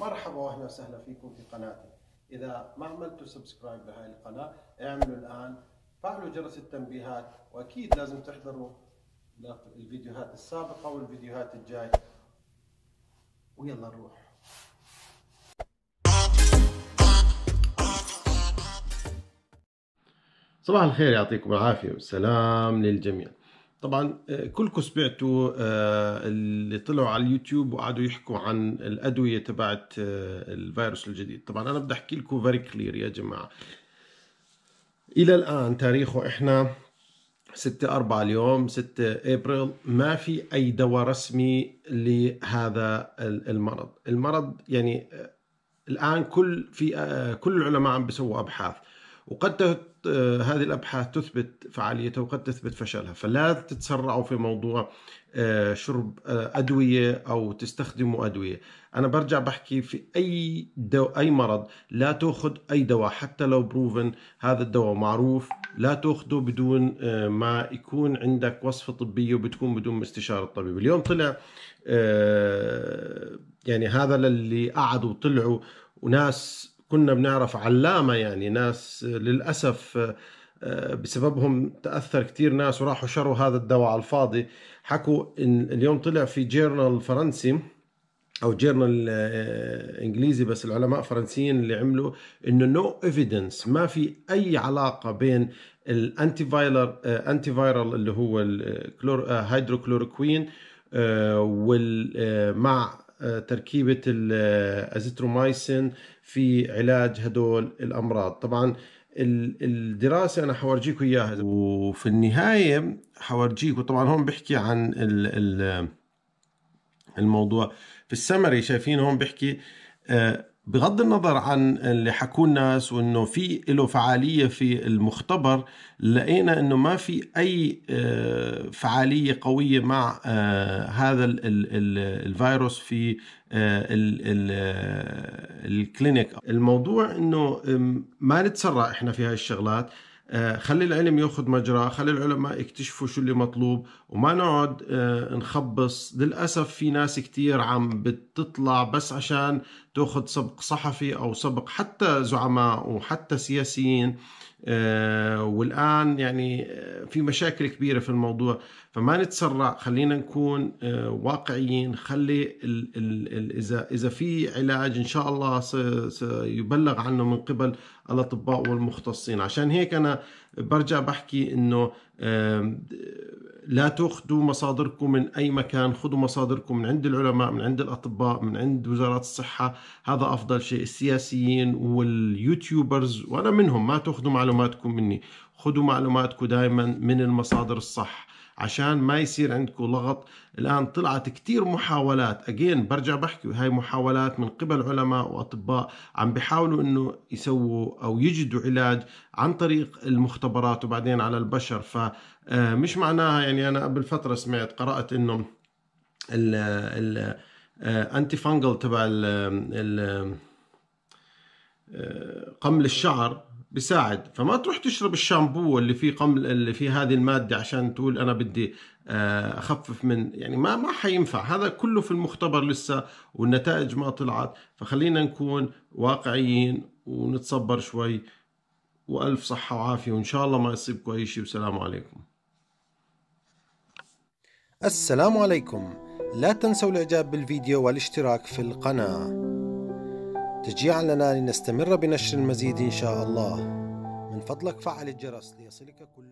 مرحبا واهلا وسهلا فيكم في قناتي اذا ما عملتوا سبسكرايب لهي القناه اعملوا الان فعلوا جرس التنبيهات واكيد لازم تحضروا الفيديوهات السابقه والفيديوهات الجايه ويلا نروح صباح الخير يعطيكم العافيه والسلام للجميع طبعا آه، كلكم سمعتوا آه، اللي طلعوا على اليوتيوب وقعدوا يحكوا عن الادويه تبعت آه، الفيروس الجديد طبعا انا بدي احكي لكم فيري كلير يا جماعه الى الان تاريخه احنا 6 4 اليوم 6 ابريل ما في اي دواء رسمي لهذا المرض المرض يعني الان كل في كل العلماء عم بيسووا ابحاث وقد آه، هذه الابحاث تثبت فعاليتها وقد تثبت فشلها فلا تتسرعوا في موضوع آه، شرب آه، ادويه او تستخدموا ادويه انا برجع بحكي في اي دو اي مرض لا تاخذ اي دواء حتى لو بروفن هذا الدواء معروف لا تاخذه بدون ما يكون عندك وصفه طبيه وبتكون بدون استشاره الطبيب اليوم طلع يعني هذا اللي قعدوا وطلعوا وناس كنا بنعرف علامة يعني ناس للأسف آه، آه، بسببهم تأثر كثير ناس وراحوا شروا هذا الدواء على الفاضي حكوا إن اليوم طلع في جيرنال فرنسي او جيرنال آه، انجليزي بس العلماء فرنسيين اللي عملوا انه نو no ايفيدنس ما في اي علاقه بين الانتي فايرال انتي فايرال اللي هو الكلور هيدروكلوروكوين وال مع تركيبة الأزيترومايسين في علاج هدول الأمراض طبعا الدراسة أنا حورجيكم إياها وفي النهاية حورجيكم طبعا هون بحكي عن الموضوع في السمري شايفين هون بحكي آه، بغض النظر عن اللي حكوه الناس وانه في له فعاليه في المختبر لقينا انه ما في اي آه، فعاليه قويه مع آه، هذا الفيروس في آه، الكلينيك الموضوع انه ما نتسرع احنا في هاي الشغلات خلي العلم ياخذ مجراه خلي العلماء يكتشفوا شو اللي مطلوب وما نقعد نخبص للاسف في ناس كتير عم بتطلع بس عشان تاخذ سبق صحفي او سبق حتى زعماء وحتى سياسيين آه، والان يعني آه، في مشاكل كبيره في الموضوع فما نتسرع خلينا نكون آه، واقعيين خلي ال ال اذا اذا في علاج ان شاء الله سيبلغ عنه من قبل الاطباء والمختصين عشان هيك انا برجع بحكي انه لا تاخذوا مصادركم من اي مكان خذوا مصادركم من عند العلماء من عند الاطباء من عند وزارات الصحه هذا افضل شيء السياسيين واليوتيوبرز وانا منهم ما تاخذوا معلوماتكم مني خذوا معلوماتكم دائما من المصادر الصح عشان ما يصير عندكم لغط الآن طلعت كتير محاولات أجين برجع بحكي هاي محاولات من قبل علماء وأطباء عم بيحاولوا أنه يسووا أو يجدوا علاج عن طريق المختبرات وبعدين على البشر فمش آه، معناها يعني أنا قبل فترة سمعت قرأت أنه ال ال انتي آه، فانجل تبع ال آه، قمل الشعر بيساعد فما تروح تشرب الشامبو اللي فيه قمل اللي فيه هذه الماده عشان تقول انا بدي آه، اخفف من يعني ما ما حينفع هذا كله في المختبر لسه والنتائج ما طلعت فخلينا نكون واقعيين ونتصبر شوي والف صحه وعافيه وان شاء الله ما يصيبكم اي شيء والسلام عليكم السلام عليكم لا تنسوا الاعجاب بالفيديو والاشتراك في القناه تجعلنا لنستمر بنشر المزيد إن شاء الله من فضلك فعل الجرس ليصلك كل